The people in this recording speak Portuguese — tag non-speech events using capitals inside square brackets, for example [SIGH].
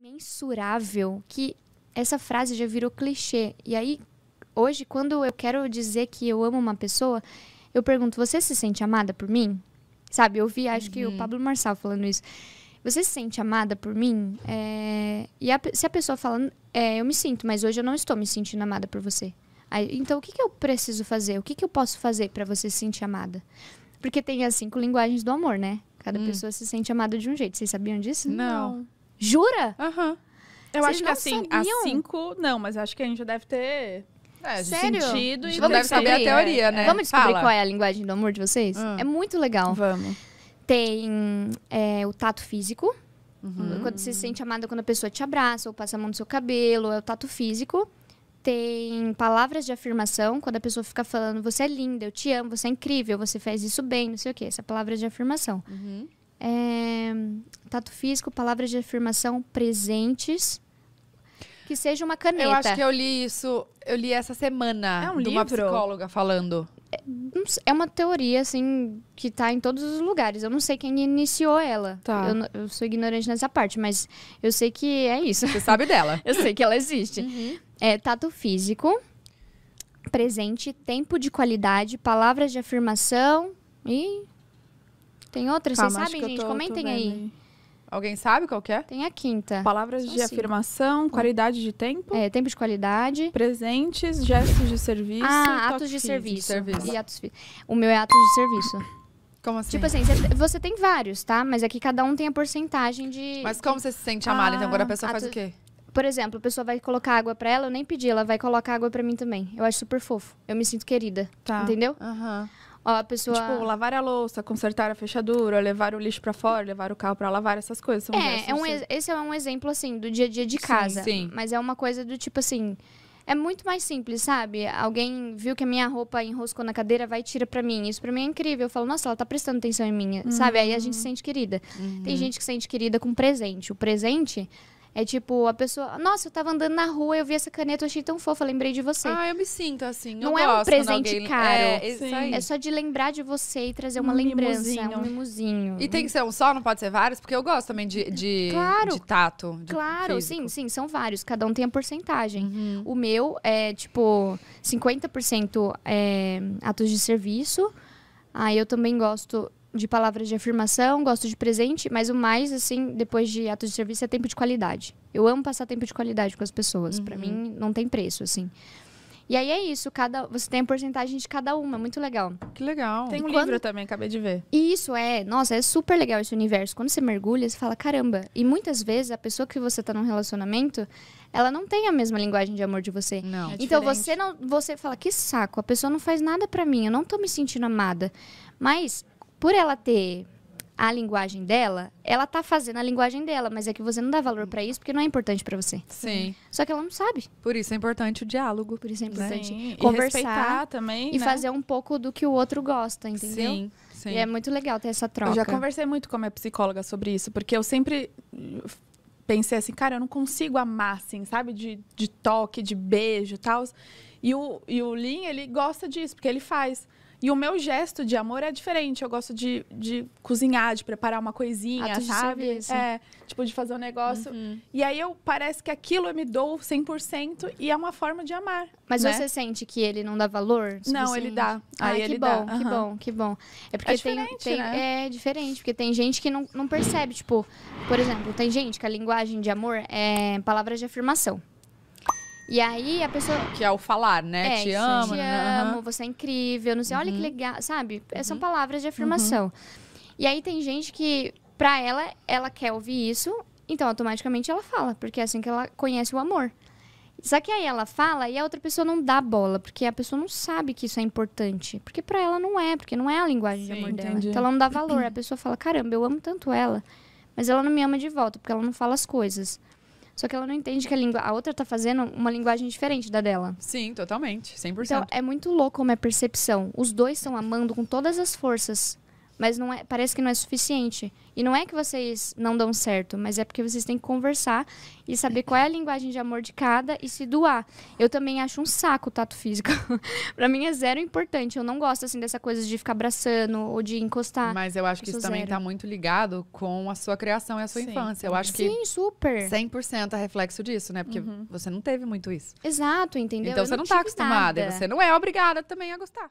mensurável que essa frase já virou clichê. E aí, hoje, quando eu quero dizer que eu amo uma pessoa, eu pergunto: você se sente amada por mim? Sabe, eu vi, acho uhum. que o uhum. Pablo Marçal falando isso. Você se sente amada por mim? É... E a, se a pessoa fala, é, eu me sinto, mas hoje eu não estou me sentindo amada por você. Aí, então, o que, que eu preciso fazer? O que, que eu posso fazer para você se sentir amada? Porque tem as assim, cinco linguagens do amor, né? Cada hum. pessoa se sente amada de um jeito. Vocês sabiam disso? não. não. Jura? Aham. Uhum. Eu Vocês acho que assim, sabiam? a cinco, não, mas acho que a gente já deve ter é, Sério? sentido e deve saber a teoria, é. né? Vamos descobrir Fala. qual é a linguagem do amor de vocês? Hum. É muito legal. Vamos. Tem é, o tato físico. Uhum. Quando você se sente amada quando a pessoa te abraça ou passa a mão no seu cabelo, é o tato físico. Tem palavras de afirmação, quando a pessoa fica falando, você é linda, eu te amo, você é incrível, você faz isso bem, não sei o quê. Essa é a palavra de afirmação. Uhum. É, contato físico, palavras de afirmação presentes. Que seja uma caneta. Eu acho que eu li isso, eu li essa semana é um de livro? uma psicóloga falando. É, é, uma teoria, assim, que tá em todos os lugares. Eu não sei quem iniciou ela. Tá. Eu, eu, sou ignorante nessa parte, mas eu sei que é isso. Você sabe dela. [LAUGHS] eu sei que ela existe. Uhum. É tato físico, presente, tempo de qualidade, palavras de afirmação e. Tem outras? Vocês sabem, gente? Tô, Comentem tô aí. aí. Alguém sabe qual que é? Tem a quinta. Palavras São de cinco. afirmação, hum. qualidade de tempo. É, tempo de qualidade. Presentes, gestos de serviço. Ah, atos de serviço. serviço. E atos O meu é atos de serviço. Como assim? Tipo assim, você tem vários, tá? Mas aqui é cada um tem a porcentagem de. Mas como você se sente amada? então agora a ah, pessoa faz o quê? Por exemplo, a pessoa vai colocar água para ela, eu nem pedi, ela vai colocar água para mim também. Eu acho super fofo. Eu me sinto querida. Tá. Entendeu? Aham. Uhum. A pessoa... Tipo, lavar a louça, consertar a fechadura, levar o lixo para fora, levar o carro para lavar, essas coisas. São é, é um, esse é um exemplo, assim, do dia a dia de casa. Sim, sim. Mas é uma coisa do tipo, assim... É muito mais simples, sabe? Alguém viu que a minha roupa enroscou na cadeira, vai e tira pra mim. Isso pra mim é incrível. Eu falo, nossa, ela tá prestando atenção em mim, uhum. sabe? Aí a gente uhum. se sente querida. Uhum. Tem gente que se sente querida com presente. O presente é tipo, a pessoa, nossa, eu tava andando na rua, eu vi essa caneta, eu achei tão fofa, lembrei de você. Ah, eu me sinto assim. não é um presente alguém... caro. É, é isso aí. é só de lembrar de você e trazer uma um lembrança, um mimozinho. E tem que ser um só, não pode ser vários? Porque eu gosto também de, de, claro, de tato. De claro, físico. sim, sim, são vários. Cada um tem a porcentagem. Uhum. O meu é tipo 50% é, atos de serviço. Aí ah, eu também gosto de palavras de afirmação, gosto de presente, mas o mais, assim, depois de ato de serviço é tempo de qualidade. Eu amo passar tempo de qualidade com as pessoas. Uhum. Para mim, não tem preço, assim. E aí é isso, cada, você tem a porcentagem de cada uma, muito legal. Que legal. Tem um quando... livro também, acabei de ver. E isso é, nossa, é super legal esse universo. Quando você mergulha, você fala, caramba. E muitas vezes a pessoa que você está num relacionamento, ela não tem a mesma linguagem de amor de você. Não. É então você não, você fala, que saco, a pessoa não faz nada para mim, eu não estou me sentindo amada. Mas por ela ter a linguagem dela, ela tá fazendo a linguagem dela, mas é que você não dá valor para isso porque não é importante para você. Sim. Só que ela não sabe. Por isso é importante o diálogo. Por isso é importante sim. conversar e também e né? fazer um pouco do que o outro gosta, entendeu? Sim. Sim. E é muito legal ter essa troca. Eu já conversei muito com a minha psicóloga sobre isso, porque eu sempre pensei assim, cara, eu não consigo amar assim, sabe? De, de toque, de beijo e tal. E o, e o Lin, ele gosta disso, porque ele faz. E o meu gesto de amor é diferente. Eu gosto de, de cozinhar, de preparar uma coisinha, Atos ah, sabe? É, tipo, de fazer um negócio. Uhum. E aí eu parece que aquilo eu me dou 100% e é uma forma de amar. Mas né? você sente que ele não dá valor? Suficiente? Tipo não, assim, ele dá. Ah, aí que ele bom, dá. que uhum. bom, que bom. É porque é tem, tem né? é diferente, porque tem gente que não, não percebe, tipo, por exemplo, tem gente que a linguagem de amor é palavras de afirmação. E aí a pessoa. Que é o falar, né? É, te amo. Te né? amo, você é incrível, não sei, olha que uhum. legal, sabe? São uhum. palavras de uhum. afirmação. E aí tem gente que, pra ela, ela quer ouvir isso, então automaticamente ela fala, porque é assim que ela conhece o amor. Só que aí ela fala e a outra pessoa não dá bola, porque a pessoa não sabe que isso é importante. Porque para ela não é, porque não é a linguagem Sim, de amor entendi. dela. Então ela não dá valor. A pessoa fala, caramba, eu amo tanto ela, mas ela não me ama de volta, porque ela não fala as coisas. Só que ela não entende que a, a outra tá fazendo uma linguagem diferente da dela. Sim, totalmente. 100%. Então, é muito louco como é percepção. Os dois estão amando com todas as forças mas não é, parece que não é suficiente. E não é que vocês não dão certo, mas é porque vocês têm que conversar e saber qual é a linguagem de amor de cada e se doar. Eu também acho um saco o tato físico. [LAUGHS] para mim é zero importante. Eu não gosto assim dessa coisa de ficar abraçando ou de encostar. Mas eu acho que isso zero. também tá muito ligado com a sua criação e a sua Sim. infância. Eu acho que Sim, super. 100% é reflexo disso, né? Porque uhum. você não teve muito isso. Exato, entendeu? Então eu você não, não tá acostumada, você não é obrigada também a gostar.